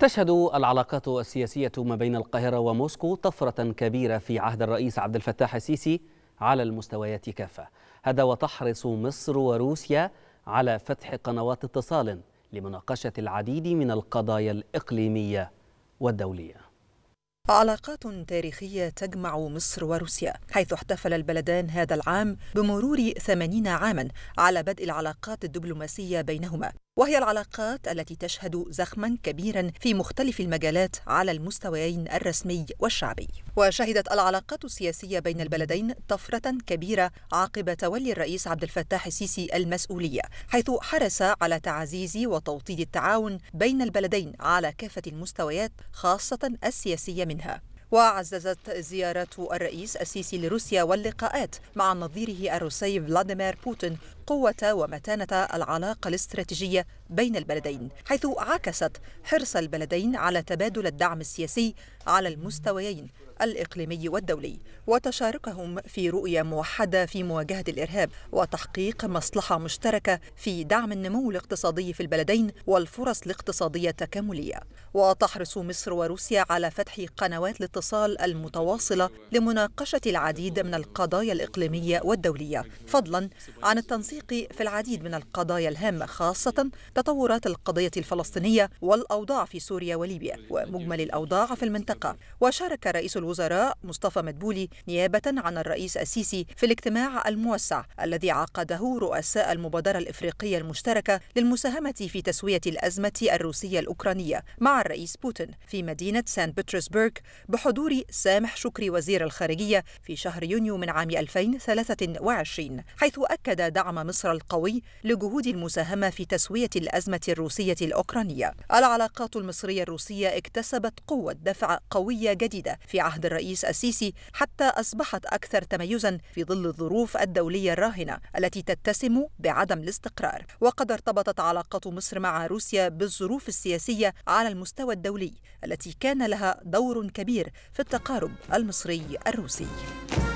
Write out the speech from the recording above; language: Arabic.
تشهد العلاقات السياسية ما بين القاهرة وموسكو طفرة كبيرة في عهد الرئيس عبد الفتاح السيسي على المستويات كافة هذا وتحرص مصر وروسيا على فتح قنوات اتصال لمناقشة العديد من القضايا الإقليمية والدولية علاقات تاريخية تجمع مصر وروسيا حيث احتفل البلدان هذا العام بمرور 80 عاما على بدء العلاقات الدبلوماسية بينهما وهي العلاقات التي تشهد زخما كبيرا في مختلف المجالات على المستويين الرسمي والشعبي وشهدت العلاقات السياسية بين البلدين طفرة كبيرة عقب تولي الرئيس عبد الفتاح السيسي المسؤولية حيث حرص على تعزيز وتوطيد التعاون بين البلدين على كافة المستويات خاصة السياسية منها وعززت زيارات الرئيس السيسي لروسيا واللقاءات مع نظيره الروسي فلاديمير بوتين قوة ومتانة العلاقة الاستراتيجية بين البلدين حيث عكست حرص البلدين على تبادل الدعم السياسي على المستويين الإقليمي والدولي وتشاركهم في رؤية موحدة في مواجهة الإرهاب وتحقيق مصلحة مشتركة في دعم النمو الاقتصادي في البلدين والفرص الاقتصادية التكاملية وتحرص مصر وروسيا على فتح قنوات الاتصال المتواصلة لمناقشة العديد من القضايا الإقليمية والدولية فضلا عن التنسيق التحقيق في العديد من القضايا الهامة خاصة تطورات القضية الفلسطينية والأوضاع في سوريا وليبيا ومجمل الأوضاع في المنطقة وشارك رئيس الوزراء مصطفى مدبولي نيابة عن الرئيس السيسي في الاجتماع الموسع الذي عقده رؤساء المبادرة الإفريقية المشتركة للمساهمة في تسوية الأزمة الروسية الأوكرانية مع الرئيس بوتين في مدينة سان بطرسبرغ بحضور سامح شكري وزير الخارجية في شهر يونيو من عام 2023 حيث أكد دعم مصر القوي لجهود المساهمة في تسوية الأزمة الروسية الأوكرانية العلاقات المصرية الروسية اكتسبت قوة دفع قوية جديدة في عهد الرئيس السيسي حتى أصبحت أكثر تميزا في ظل الظروف الدولية الراهنة التي تتسم بعدم الاستقرار وقد ارتبطت علاقة مصر مع روسيا بالظروف السياسية على المستوى الدولي التي كان لها دور كبير في التقارب المصري الروسي